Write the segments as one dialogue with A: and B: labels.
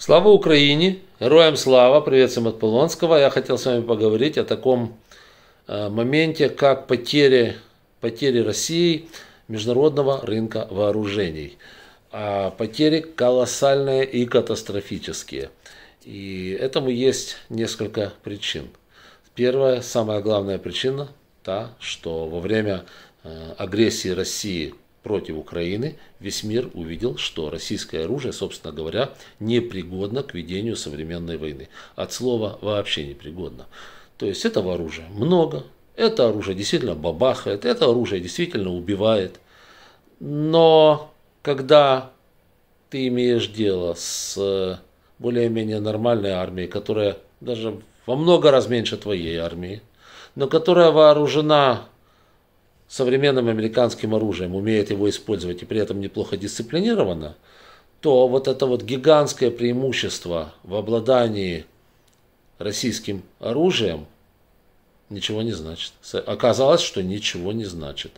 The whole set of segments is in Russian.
A: Слава Украине! Героям слава! Привет всем от Полонского. Я хотел с вами поговорить о таком э, моменте, как потери, потери России международного рынка вооружений. А потери колоссальные и катастрофические. И этому есть несколько причин. Первая, самая главная причина, та, что во время э, агрессии России против Украины, весь мир увидел, что российское оружие, собственно говоря, непригодно к ведению современной войны. От слова вообще непригодно. То есть этого оружия много, это оружие действительно бабахает, это оружие действительно убивает. Но когда ты имеешь дело с э, более-менее нормальной армией, которая даже во много раз меньше твоей армии, но которая вооружена современным американским оружием, умеет его использовать и при этом неплохо дисциплинировано, то вот это вот гигантское преимущество в обладании российским оружием ничего не значит. Оказалось, что ничего не значит.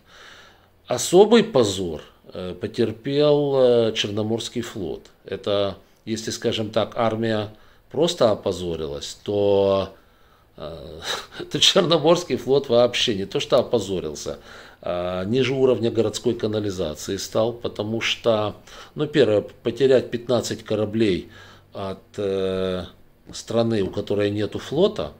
A: Особый позор э, потерпел э, Черноморский флот. Это, если, скажем так, армия просто опозорилась, то Э, то Черноморский флот вообще не то что опозорился, а ниже уровня городской канализации стал, потому что, ну, первое, потерять 15 кораблей от э, страны, у которой нету флота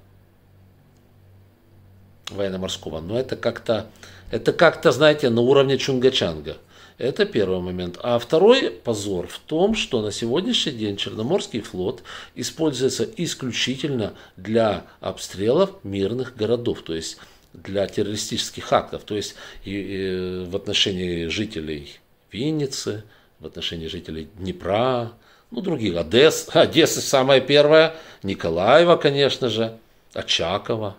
A: военно-морского, но ну, это как-то, это как-то, знаете, на уровне Чунга-Чанга. Это первый момент. А второй позор в том, что на сегодняшний день Черноморский флот используется исключительно для обстрелов мирных городов, то есть для террористических актов, то есть и, и в отношении жителей Винницы, в отношении жителей Днепра, ну, других. Одесс, Одесса самая первая, Николаева, конечно же, Очакова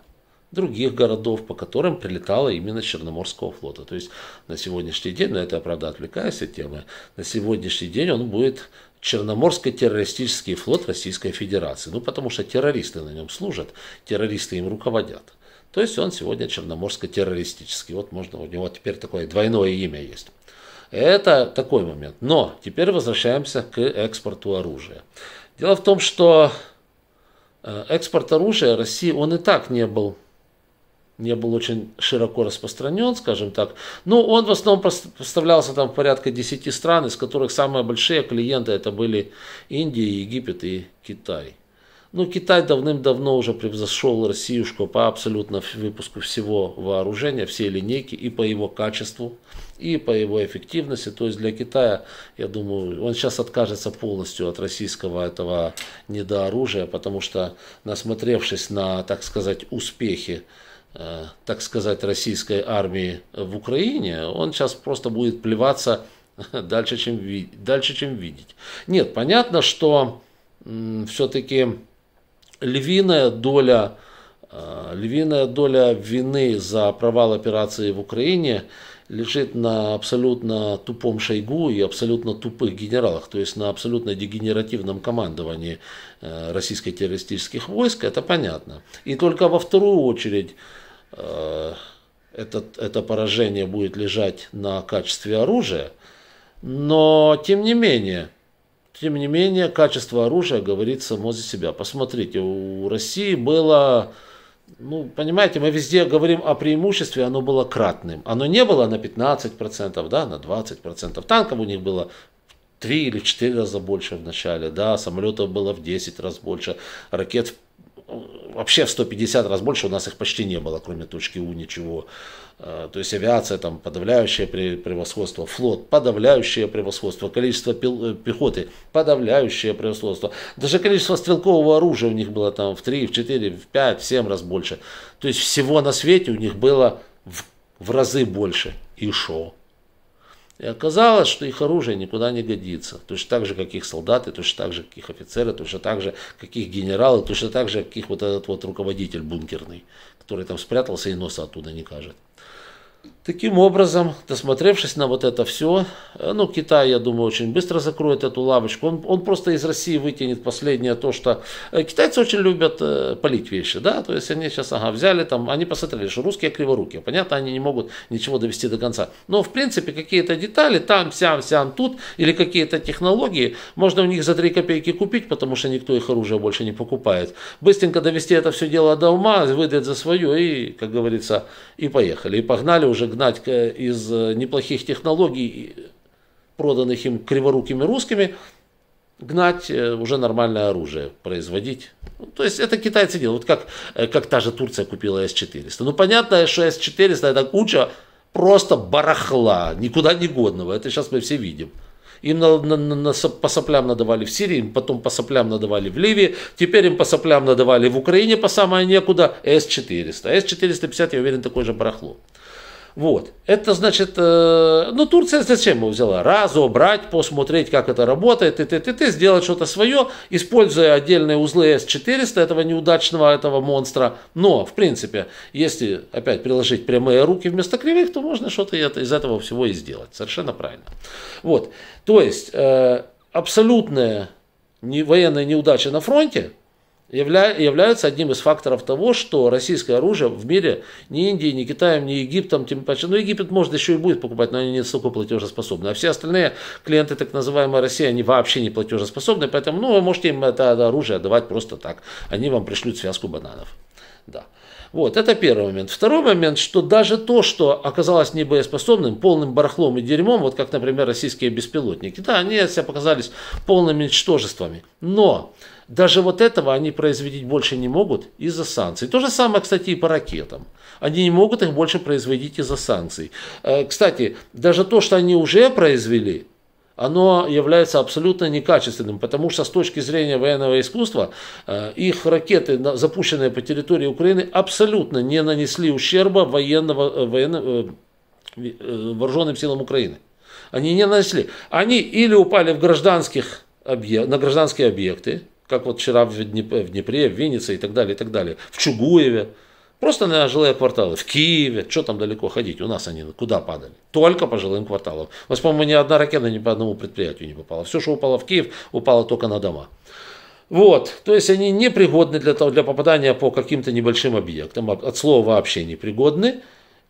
A: других городов, по которым прилетало именно Черноморского флота. То есть на сегодняшний день, но это я, правда, отвлекаюсь от темы, на сегодняшний день он будет Черноморский террористический флот Российской Федерации. Ну, потому что террористы на нем служат, террористы им руководят. То есть он сегодня черноморско-террористический. Вот можно, у него теперь такое двойное имя есть. Это такой момент. Но теперь возвращаемся к экспорту оружия. Дело в том, что э, экспорт оружия России, он и так не был не был очень широко распространен, скажем так. Но ну, он в основном поставлялся там в порядка 10 стран, из которых самые большие клиенты это были Индия, Египет и Китай. Ну, Китай давным-давно уже превзошел Россиюшку по абсолютно выпуску всего вооружения, всей линейки и по его качеству, и по его эффективности. То есть для Китая, я думаю, он сейчас откажется полностью от российского этого недооружия, потому что, насмотревшись на, так сказать, успехи Э, так сказать, российской армии в Украине, он сейчас просто будет плеваться дальше, чем, дальше, чем видеть. Нет, понятно, что все-таки львиная доля, э, львиная доля вины за провал операции в Украине лежит на абсолютно тупом Шойгу и абсолютно тупых генералах, то есть на абсолютно дегенеративном командовании э, российско-террористических войск, это понятно. И только во вторую очередь Э, этот, это поражение будет лежать на качестве оружия, но тем не менее, тем не менее, качество оружия говорит само за себя. Посмотрите, у России было, ну, понимаете, мы везде говорим о преимуществе, оно было кратным. Оно не было на 15%, да, на 20%. Танков у них было в 3 или 4 раза больше в начале, да, самолетов было в 10 раз больше, ракет в вообще в 150 раз больше, у нас их почти не было, кроме точки У, ничего. А, то есть авиация, там подавляющее превосходство, флот, подавляющее превосходство, количество э, пехоты, подавляющее превосходство. Даже количество стрелкового оружия у них было там в 3, в 4, в 5, в 7 раз больше. То есть всего на свете у них было в, в разы больше. И шо? И оказалось, что их оружие никуда не годится. Точно так же, как их солдаты, точно так же, как их офицеры, точно так же, как их генералы, точно так же, как их вот этот вот руководитель бункерный, который там спрятался и носа оттуда не кажет. Таким образом, досмотревшись на вот это все, э, ну, Китай, я думаю, очень быстро закроет эту лавочку. Он, он просто из России вытянет последнее то, что... Э, китайцы очень любят э, полить вещи, да, то есть они сейчас, ага, взяли там, они посмотрели, что русские криворукие, понятно, они не могут ничего довести до конца. Но, в принципе, какие-то детали там, сям, сям, тут, или какие-то технологии, можно у них за 3 копейки купить, потому что никто их оружие больше не покупает. Быстренько довести это все дело до ума, выдать за свое и, как говорится, и поехали, и погнали уже гнать из э, неплохих технологий, проданных им криворукими русскими, гнать э, уже нормальное оружие производить. Ну, то есть это китайцы делают, вот как, э, как та же Турция купила С-400. Ну понятно, что С-400 это куча просто барахла, никуда не годного. Это сейчас мы все видим. Им на, на, на, на, по соплям надавали в Сирии, им потом по соплям надавали в Ливии, теперь им по соплям надавали в Украине по самое некуда С-400. С-450, я уверен, такое же барахло. Вот. Это значит, э, ну Турция зачем его взяла? Разобрать, посмотреть, как это работает, и, ты, ты, ты, сделать что-то свое, используя отдельные узлы S400 этого неудачного этого монстра. Но, в принципе, если опять приложить прямые руки вместо кривых, то можно что-то из этого всего и сделать. Совершенно правильно. Вот. То есть, э, абсолютная не, военная неудача на фронте – явля, являются одним из факторов того, что российское оружие в мире ни Индии, ни Китаем, ни Египтом, тем более, ну Египет может еще и будет покупать, но они не столько платежеспособны. А все остальные клиенты так называемой России, они вообще не платежеспособны, поэтому ну, вы можете им это оружие отдавать просто так. Они вам пришлют связку бананов. Да. Вот, это первый момент. Второй момент, что даже то, что оказалось небоеспособным, полным барахлом и дерьмом, вот как, например, российские беспилотники, да, они себя показались полными ничтожествами. Но даже вот этого они производить больше не могут из-за санкций. То же самое, кстати, и по ракетам. Они не могут их больше производить из-за санкций. Э, кстати, даже то, что они уже произвели, оно является абсолютно некачественным, потому что с точки зрения военного искусства э, их ракеты, запущенные по территории Украины, абсолютно не нанесли ущерба военного, э, военно, э, вооруженным силам Украины. Они не нанесли. Они или упали в гражданских объект, на гражданские объекты, как вот вчера в Днепре, в Днепре, в Виннице и так далее, и так далее, в Чугуеве, Просто на жилые кварталы. В Киеве, что там далеко ходить, у нас они куда падали? Только по жилым кварталам. У нас, по-моему, ни одна ракета ни по одному предприятию не попала. Все, что упало в Киев, упало только на дома. Вот, то есть они непригодны для, того, для попадания по каким-то небольшим объектам, от слова вообще непригодны.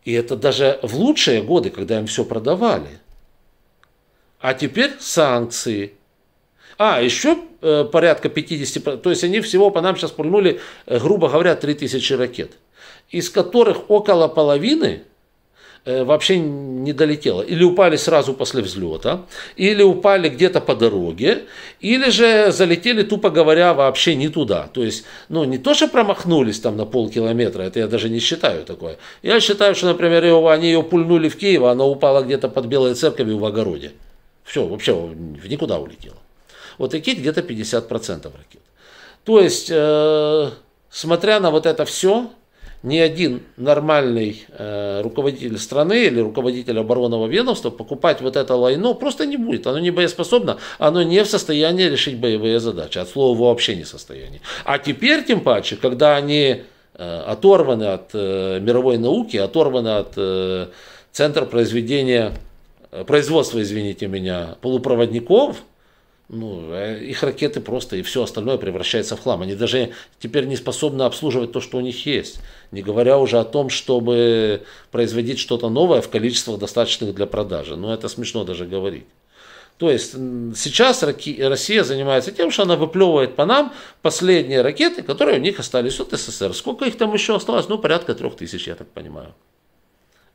A: И это даже в лучшие годы, когда им все продавали. А теперь санкции. А, еще э, порядка 50, то есть они всего по нам сейчас пульнули, э, грубо говоря, 3000 ракет из которых около половины э, вообще не долетело. Или упали сразу после взлета, или упали где-то по дороге, или же залетели, тупо говоря, вообще не туда. То есть, ну, не то, что промахнулись там на полкилометра, это я даже не считаю такое. Я считаю, что, например, его, они ее пульнули в Киев, а она упала где-то под Белой церковью в огороде. Все, вообще в никуда улетело. Вот такие где-то 50% ракет. То есть, э, смотря на вот это все, ни один нормальный э, руководитель страны или руководитель оборонного ведомства покупать вот это лайно просто не будет. Оно не боеспособно, оно не в состоянии решить боевые задачи. От слова вообще не в состоянии. А теперь, тем паче, когда они э, оторваны от э, мировой науки, оторваны от э, центра произведения, э, производства, извините меня, полупроводников – ну, э, их ракеты просто и все остальное превращается в хлам. Они даже теперь не способны обслуживать то, что у них есть. Не говоря уже о том, чтобы производить что-то новое в количествах достаточных для продажи. Ну, это смешно даже говорить. То есть сейчас Россия занимается тем, что она выплевывает по нам последние ракеты, которые у них остались от СССР. Сколько их там еще осталось? Ну, порядка трех тысяч, я так понимаю.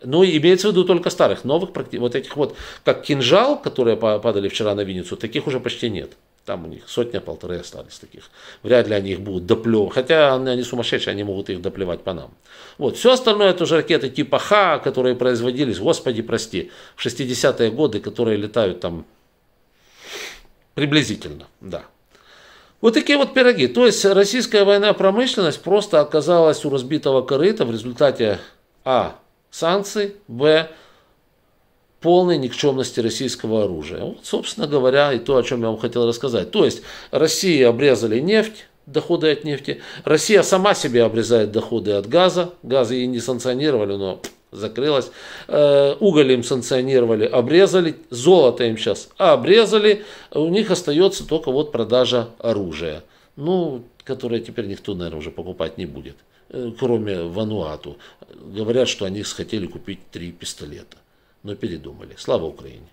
A: Ну, имеется в виду только старых, новых, вот этих вот, как кинжал, которые падали вчера на Винницу, таких уже почти нет. Там у них сотня-полторы остались таких. Вряд ли они их будут доплевывать. Хотя они, они сумасшедшие, они могут их доплевать по нам. Вот. Все остальное это уже ракеты типа Х, которые производились, господи, прости, в 60-е годы, которые летают там приблизительно, да. Вот такие вот пироги. То есть российская военная промышленность просто оказалась у разбитого корыта в результате А санкций, б, полной никчемности российского оружия. Вот, собственно говоря, и то, о чем я вам хотел рассказать. То есть России обрезали нефть, доходы от нефти. Россия сама себе обрезает доходы от газа. Газ и не санкционировали, но закрылась. Э, уголь им санкционировали, обрезали. Золото им сейчас обрезали. У них остается только вот продажа оружия. Ну, которое теперь никто, наверное, уже покупать не будет. Э, кроме Вануату. Говорят, что они хотели купить три пистолета, но передумали. Слава Украине!